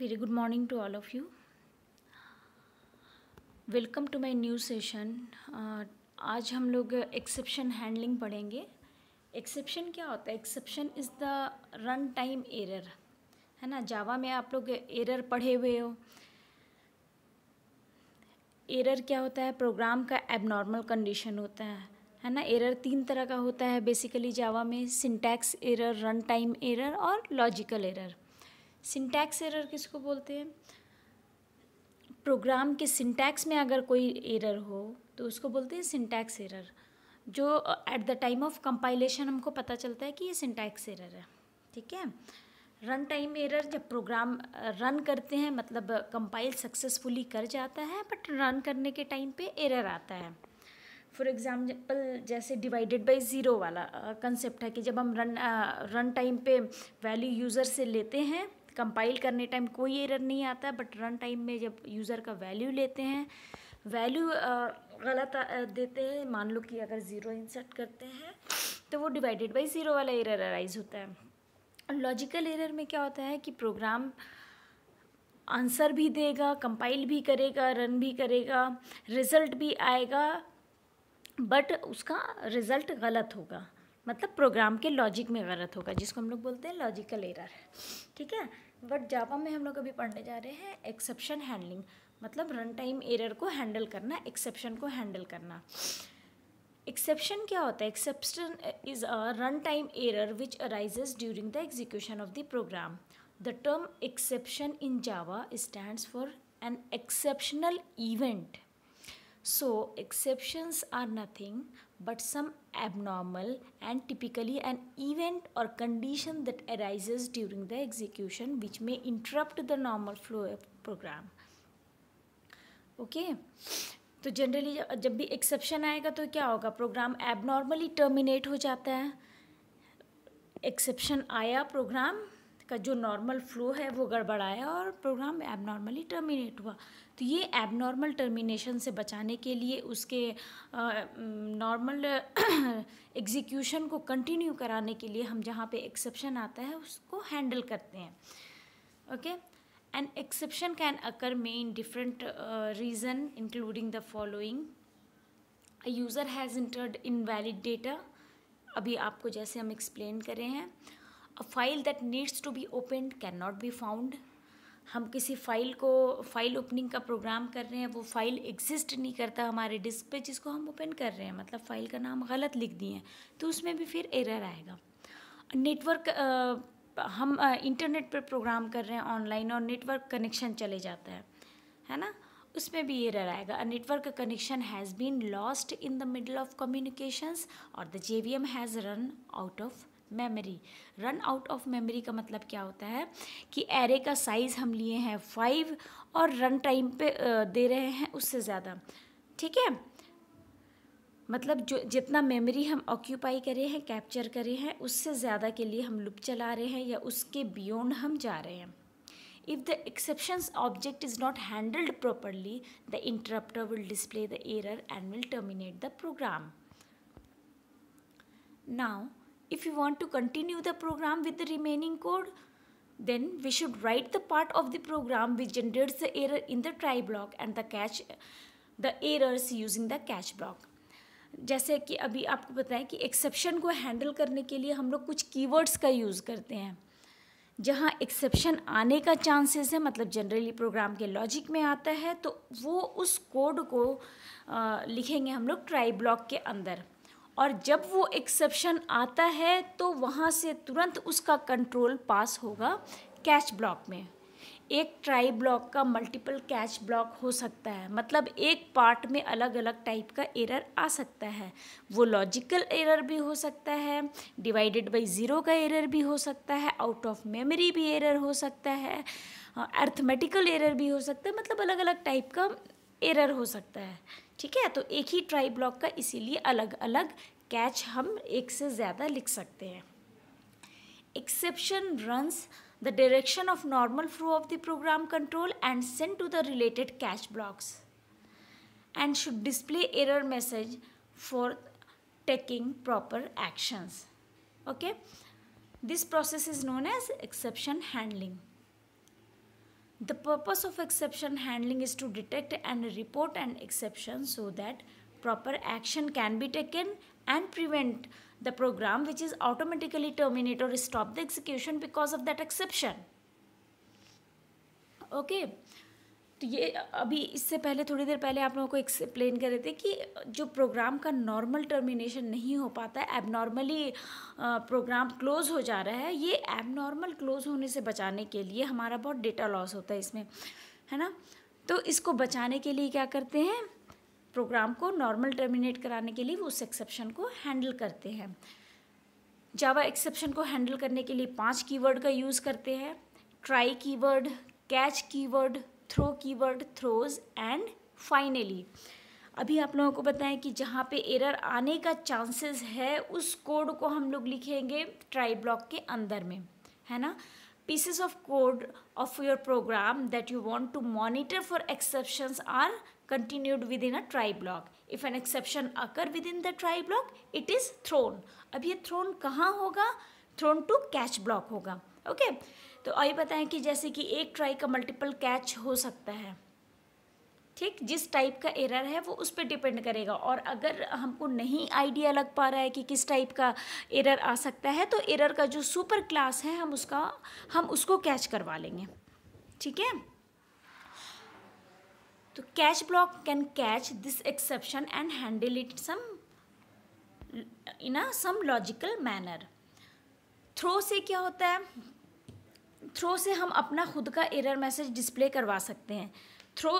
very good morning to all of you welcome to new session session uh, आज हम लोग exception handling पढ़ेंगे exception क्या होता है exception is the run time error है ना जावा में आप लोग एरर पढ़े हुए हो error क्या होता है प्रोग्राम का एबनॉर्मल कंडीशन होता है है ना एरर तीन तरह का होता है बेसिकली जावा में syntax error run time error और लॉजिकल एरर सिंटैक्स एरर किसको बोलते हैं प्रोग्राम के सिंटैक्स में अगर कोई एरर हो तो उसको बोलते हैं सिंटैक्स एरर जो at the time of compilation हमको पता चलता है कि ये सिंटैक्स एरर है ठीक है रन टाइम एरर जब प्रोग्राम रन करते हैं मतलब कंपाइल सक्सेसफुली कर जाता है बट रन करने के टाइम पे एरर आता है फॉर एग्ज़ाम्पल जैसे डिवाइडेड बाई ज़ीरो वाला कंसेप्ट है कि जब हम रन रन टाइम पे वैल्यू यूज़र से लेते हैं कंपाइल करने टाइम कोई एरर नहीं आता बट रन टाइम में जब यूज़र का वैल्यू लेते हैं वैल्यू गलत देते हैं मान लो कि अगर ज़ीरो इंसर्ट करते हैं तो वो डिवाइडेड बाई ज़ीरो वाला एरर अराइज होता है लॉजिकल एरर में क्या होता है कि प्रोग्राम आंसर भी देगा कंपाइल भी करेगा रन भी करेगा रिज़ल्ट भी आएगा बट उसका रिज़ल्ट गलत होगा मतलब प्रोग्राम के लॉजिक में गलत होगा जिसको हम लोग बोलते हैं लॉजिकल एरर ठीक है बट जावा में हम लोग अभी पढ़ने जा रहे हैं एक्सेप्शन हैंडलिंग मतलब रन टाइम एरर को हैंडल करना एक्सेप्शन को हैंडल करना एक्सेप्शन क्या होता है exception is a run time error which arises during the execution of the program the term exception in Java stand for an exceptional event so exceptions are nothing but some abnormal and typically an event or condition that arises during the execution which may interrupt the normal flow of program okay okay? तो generally जब भी exception आएगा तो क्या होगा programme abnormally terminate हो जाता है एक्सेप्शन आया प्रोग्राम का जो नॉर्मल फ्लो है वो गड़बड़ाया और प्रोग्राम एबनॉर्मली टर्मिनेट हुआ तो ये एबनॉर्मल टर्मिनेशन से बचाने के लिए उसके नॉर्मल एग्जीक्यूशन को कंटिन्यू कराने के लिए हम जहाँ पे एक्सेप्शन आता है उसको हैंडल करते हैं okay and exception can occur many different reason including the following user has entered invalid data अभी आपको जैसे हम एक्सप्लेन करें हैं a file that needs to be open can not be found हम किसी फाइल को फाइल ओपनिंग का प्रोग्राम कर रहे हैं वो फाइल एग्जिस्ट नहीं करता हमारे डिस्क पे जिसको हम ओपन कर रहे हैं मतलब फ़ाइल का नाम गलत लिख दिए हैं तो उसमें भी फिर एरर आएगा नेटवर्क हम इंटरनेट पर प्रोग्राम कर रहे हैं ऑनलाइन और नेटवर्क कनेक्शन चले जाता है है ना उसमें भी एरर आएगा network connection has been lost in the middle of communications और the J has run out of memory run out of memory का मतलब क्या होता है कि एरे का साइज़ हम लिए हैं फाइव और रन टाइम पे दे रहे हैं उससे ज़्यादा ठीक है मतलब जो जितना मेमोरी हम ऑक्यूपाई करे हैं कैप्चर करे हैं उससे ज़्यादा के लिए हम लुप चला रहे हैं या उसके बियॉन्ड हम जा रहे हैं if the exception object is not handled properly the interpreter will display the error and will terminate the program now if you want to continue the program with the remaining code, then we should write the part of the program which generates the error in the try block and the catch the errors using the catch block. जैसे कि अभी आपको पता है कि exception को handle करने के लिए हम लोग कुछ कीवर्ड्स का यूज़ करते हैं जहाँ एक्सेप्शन आने का चांसेस है मतलब जनरली प्रोग्राम के लॉजिक में आता है तो वो उस कोड को आ, लिखेंगे हम लोग ट्राई ब्लॉक के अंदर और जब वो एक्सेप्शन आता है तो वहाँ से तुरंत उसका कंट्रोल पास होगा कैच ब्लॉक में एक ट्राई ब्लॉक का मल्टीपल कैच ब्लॉक हो सकता है मतलब एक पार्ट में अलग अलग टाइप का एरर आ सकता है वो लॉजिकल एरर भी हो सकता है डिवाइडेड बाय ज़ीरो का एरर भी हो सकता है आउट ऑफ मेमोरी भी एरर हो सकता है अर्थमेटिकल एरर भी हो सकता है मतलब अलग अलग टाइप का एरर हो सकता है ठीक है तो एक ही ट्राई ब्लॉक का इसीलिए अलग अलग कैच हम एक से ज़्यादा लिख सकते हैं exception runs the direction of normal flow of the program control and send to the related catch blocks and should display error message for taking proper actions okay this process is known as exception handling The purpose of exception handling is to detect and report an exception so that proper action can be taken and prevent the program which is automatically terminate or stop the execution because of that exception. Okay. तो ये अभी इससे पहले थोड़ी देर पहले आप लोगों को एक्सप्लेन कर रहे थे कि जो प्रोग्राम का नॉर्मल टर्मिनेशन नहीं हो पाता है एबनॉर्मली प्रोग्राम क्लोज हो जा रहा है ये एबनॉर्मल क्लोज होने से बचाने के लिए हमारा बहुत डेटा लॉस होता है इसमें है ना तो इसको बचाने के लिए क्या करते हैं प्रोग्राम को नॉर्मल टर्मिनेट कराने के लिए वो उस एक्सेप्शन को हैंडल करते हैं जावा एक्सेप्शन को हैंडल करने के लिए पांच कीवर्ड का यूज़ करते हैं try keyword catch keyword throw keyword throws and finally अभी आप लोगों को बताएं कि जहाँ पे एरर आने का चांसेस है उस कोड को हम लोग लिखेंगे ट्राई ब्लॉक के अंदर में है ना pieces of code of your program that you want to monitor for exceptions are continued within a try block if an exception occur within the try block it is thrown अब ये thrown कहाँ होगा thrown to catch block होगा okay okay? तो आइए बताएं कि जैसे कि एक ट्राई का मल्टीपल कैच हो सकता है ठीक जिस टाइप का एरर है वो उस पर डिपेंड करेगा और अगर हमको नहीं आइडिया लग पा रहा है कि किस टाइप का एरर आ सकता है तो एरर का जो सुपर क्लास है हम उसका हम उसको कैच करवा लेंगे ठीक है तो catch block can catch this exception and handle it some in a some logical manner throw से क्या होता है थ्रो से हम अपना खुद का एरर मैसेज डिस्प्ले करवा सकते हैं थ्रो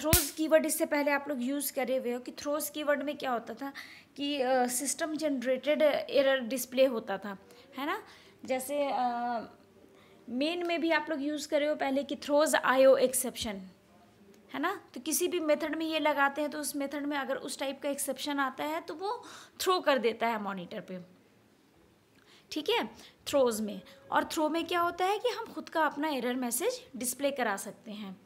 थ्रोज कीवर्ड इससे पहले आप लोग यूज़ करे हुए हो कि थ्रोज कीवर्ड में क्या होता था कि सिस्टम जनरेटेड एरर डिस्प्ले होता था है ना जैसे मेन uh, में भी आप लोग यूज़ करे हो पहले कि थ्रोज आयो एक्सेप्शन है ना तो किसी भी मेथड में ये लगाते हैं तो उस मेथड में अगर उस टाइप का एक्सेप्शन आता है तो वो थ्रो कर देता है मॉनिटर पे ठीक है थ्रोज़ में और थ्रो में क्या होता है कि हम खुद का अपना एरर मैसेज डिस्प्ले करा सकते हैं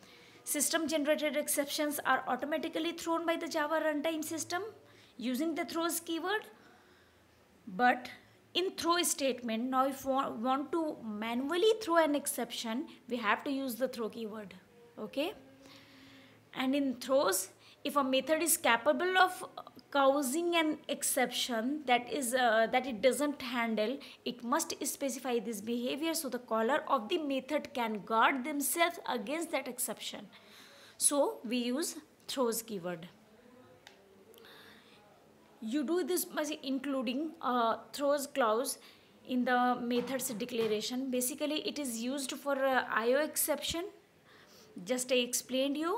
system generated exception are automatically thrown by the Java run time system using the throws keyword but in throw statement now if want to manually throw an exception we have to use the throw keyword okay and in throws if a method is capable of causing an exception that is uh, that it doesn't handle it must specify this behavior so the caller of the method can guard themselves against that exception so we use throws keyword you do this by including uh, throws clause in the methods declaration basically it is used for uh, io exception just i explained you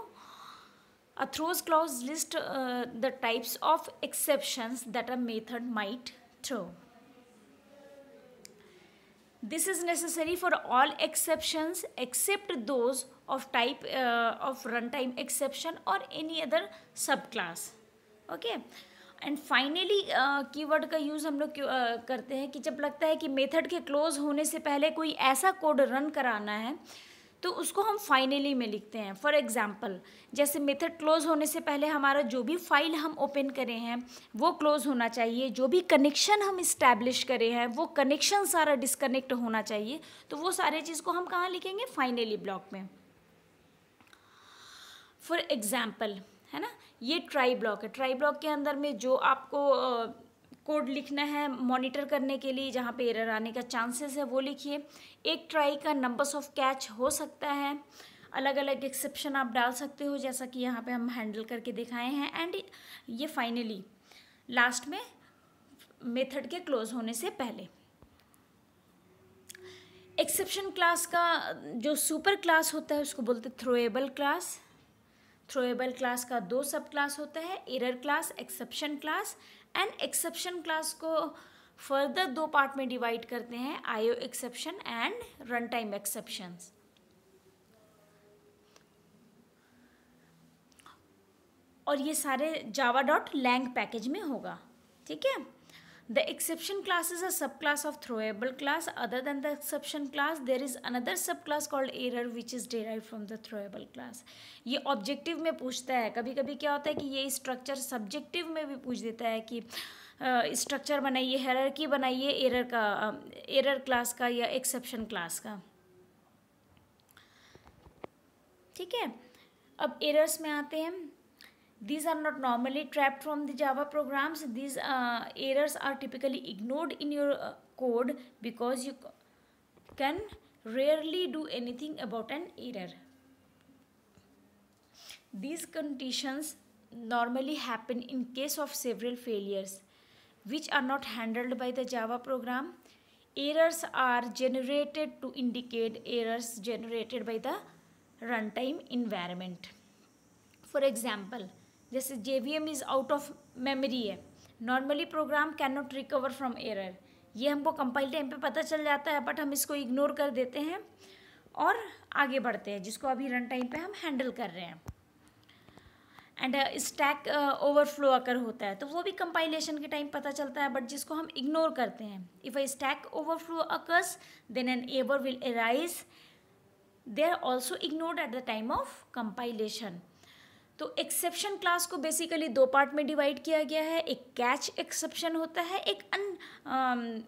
A throws clause lists uh, the types of exceptions that a method might throw. This is necessary for all exceptions except those of type uh, of runtime exception or any other subclass. Okay. And finally keyword का use हम लोग uh, करते हैं कि जब लगता है कि मेथड के क्लोज होने से पहले कोई ऐसा कोड रन कराना है uh, तो उसको हम फाइनली में लिखते हैं फॉर एग्ज़ाम्पल जैसे मेथड क्लोज होने से पहले हमारा जो भी फाइल हम ओपन करें हैं वो क्लोज होना चाहिए जो भी कनेक्शन हम इस्टेब्लिश करे हैं वो कनेक्शन सारा डिसकनेक्ट होना चाहिए तो वो सारे चीज़ को हम कहाँ लिखेंगे फाइनली ब्लॉक में फॉर एग्ज़ाम्पल है ना ये ट्राई ब्लॉक है ट्राई ब्लॉक के अंदर में जो आपको कोड लिखना है मॉनिटर करने के लिए जहाँ पे एरर आने का चांसेस है वो लिखिए एक ट्राई का नंबर्स ऑफ कैच हो सकता है अलग अलग एक्सेप्शन आप डाल सकते हो जैसा कि यहाँ पे हम हैंडल करके दिखाए हैं एंड ये फाइनली लास्ट में मेथड के क्लोज होने से पहले एक्सेप्शन क्लास का जो सुपर क्लास होता है उसको बोलते थ्रोएबल क्लास थ्रोएबल क्लास का दो सब क्लास होता है error class exception class and exception class को फर्दर दो पार्ट में डिवाइड करते हैं IO exception and run time exception और ये सारे जावा डॉट लैंग पैकेज में होगा ठीक है The exception class is a subclass of throwable class. Other than the exception class, there is another subclass called error which is derived from the throwable class. ये objective में पूछता है कभी कभी क्या होता है कि ये स्ट्रक्चर सब्जेक्टिव में भी पूछ देता है कि स्ट्रक्चर बनाइए हेररकी बनाइए एरर का एरर क्लास का या एक्सेप्शन क्लास का ठीक है अब एरर्स में आते हैं These are not normally trapped from the Java programs. These uh, errors are typically ignored in your uh, code because you can rarely do anything about an error. These conditions normally happen in case of several failures which are not handled by the Java program. Errors are generated to indicate errors generated by the runtime environment. For example, जैसे J V M is out of memory है normally program can not recover from error ये हमको compile time पे पता चल जाता है but हम इसको इग्नोर कर देते हैं और आगे बढ़ते हैं जिसको अभी रन टाइम पे हम हैंडल कर रहे हैं एंड स्टैक ओवरफ्लो अगर होता है तो वो भी कंपाइलेशन के टाइम पता चलता है बट जिसको हम इग्नोर करते हैं if I stack overflow occurs then an error will arise they are also ignored at the time of compilation तो एक्सेप्शन क्लास को बेसिकली दो पार्ट में डिवाइड किया गया है एक कैच एक्सेप्शन होता है एक अन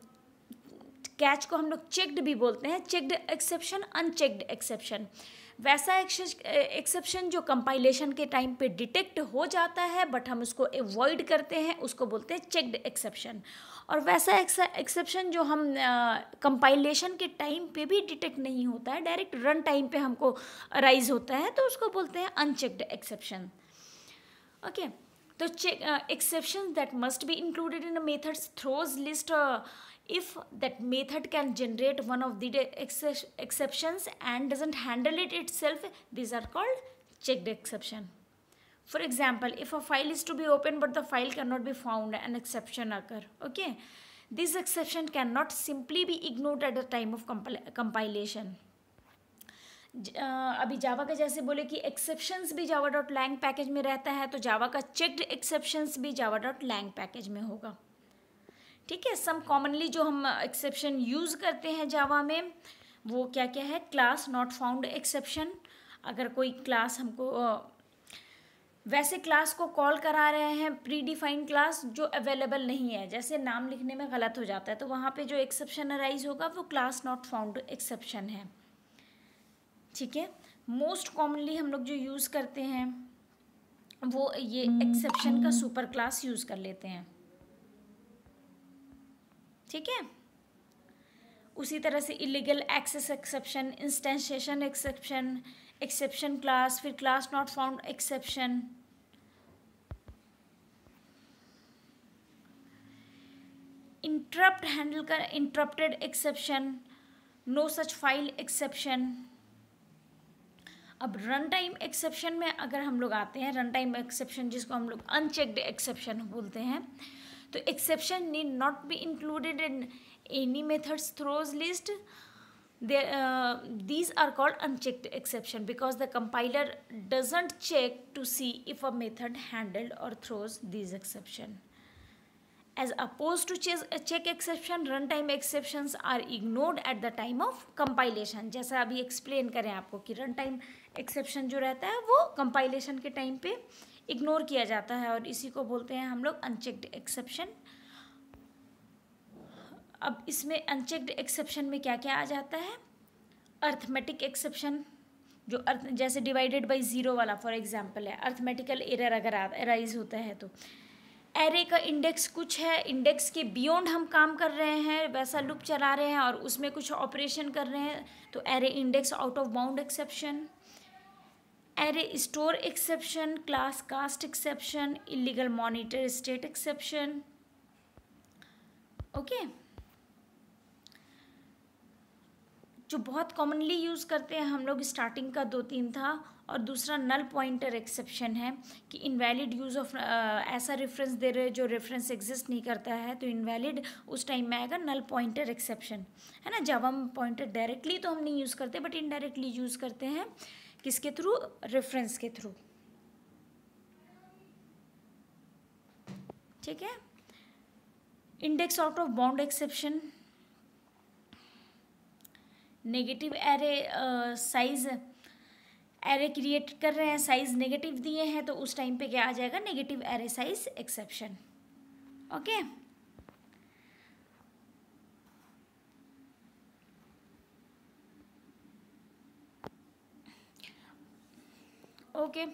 कैच um, को हम लोग चेक्ड भी बोलते हैं चेक्ड एक्सेप्शन अनचेक्ड एक्सेप्शन वैसा एक्सेप्शन जो कंपाइलेशन के टाइम पे डिटेक्ट हो जाता है बट हम उसको एवॉइड करते हैं उसको बोलते हैं चेकड एक्सेप्शन और वैसा एक्सेप्शन जो हम कंपाइलेशन के टाइम पे भी डिटेक्ट नहीं होता है डायरेक्ट रन टाइम पे हमको अराइज होता है तो उसको बोलते हैं unchecked exception okay okay. The check, uh, exceptions that must be included in a method's throws list uh, if that method can generate one of the exceptions and doesn't handle it itself, these are called checked exception. For example, if a file is to be opened but the file cannot be found, an exception occur. Okay, this exception cannot simply be ignored at the time of compil compilation. अभी जावा का जैसे बोले कि exceptions भी Java dot Lang package में रहता है तो जावा का चेक्ड एक्सेप्शंस भी जावा डॉट लैंग पैकेज में होगा ठीक है सम कॉमनली जो हम एक्सेप्शन यूज़ करते हैं जावा में वो क्या क्या है क्लास नॉट फाउंड एक्सेप्शन अगर कोई क्लास हमको वैसे क्लास को कॉल करा रहे हैं प्री डिफाइंड क्लास जो अवेलेबल नहीं है जैसे नाम लिखने में गलत हो जाता है तो वहाँ पे जो एक्सेप्शन अराइज होगा वो क्लास नॉट फाउंड एक्सेप्शन है ठीक है मोस्ट कॉमनली हम लोग जो यूज़ करते हैं वो ये एक्सेप्शन hmm. का सुपर क्लास यूज़ कर लेते हैं ठीक है उसी तरह से illegal access exception instantiation exception exception class फिर class not found exception interrupt handle कर interrupted exception no such file exception अब रन टाइम एक्सेप्शन में अगर हम लोग आते हैं रन टाइम एक्सेप्शन जिसको हम लोग अनचेक्ड एक्सेप्शन बोलते हैं तो exception need not be included in any methods throws list they these are called unchecked exception because the compiler doesn't check to see if a method handled or throws these exception as opposed to check check exception run time exception are ignored at the time of compilation जैसा अभी explain करें आपको कि run time exception जो रहता है वो compilation के टाइम पे इग्नोर किया जाता है और इसी को बोलते हैं हम लोग अनचेक्ड एक्सेप्शन अब इसमें अनचेक्ड एक्सेप्शन में क्या क्या आ जाता है अर्थमेटिक एक्सेप्शन जो अर्थ जैसे डिवाइडेड बाय ज़ीरो वाला फॉर एग्जांपल है अर्थमेटिकल एरर अगर एराइज होता है तो एरे का इंडेक्स कुछ है इंडेक्स के बियॉन्ड हम काम कर रहे हैं वैसा लुप चला रहे हैं और उसमें कुछ ऑपरेशन कर रहे हैं तो array index out of bound exception array store exception class cast exception illegal monitor state exception okay जो बहुत कॉमनली यूज़ करते हैं हम लोग स्टार्टिंग का दो तीन था और दूसरा नल पॉइंटर एक्सेप्शन है कि इनवैलिड यूज़ ऑफ ऐसा रेफरेंस दे रहे जो रेफरेंस एग्जिस्ट नहीं करता है तो इनवैलिड उस टाइम में आएगा नल पॉइंटर एक्सेप्शन है ना जब हम पॉइंटर डायरेक्टली तो हम नहीं यूज़ करते बट इनडायरेक्टली यूज़ करते हैं किसके थ्रू रेफरेंस के थ्रू ठीक है index out of bound exception negative array size array create कर रहे हैं साइज नेगेटिव दिए हैं तो उस टाइम पे क्या आ जाएगा negative array size exception okay okay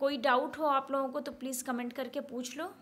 कोई डाउट हो आप लोगों को तो प्लीज़ कमेंट करके पूछ लो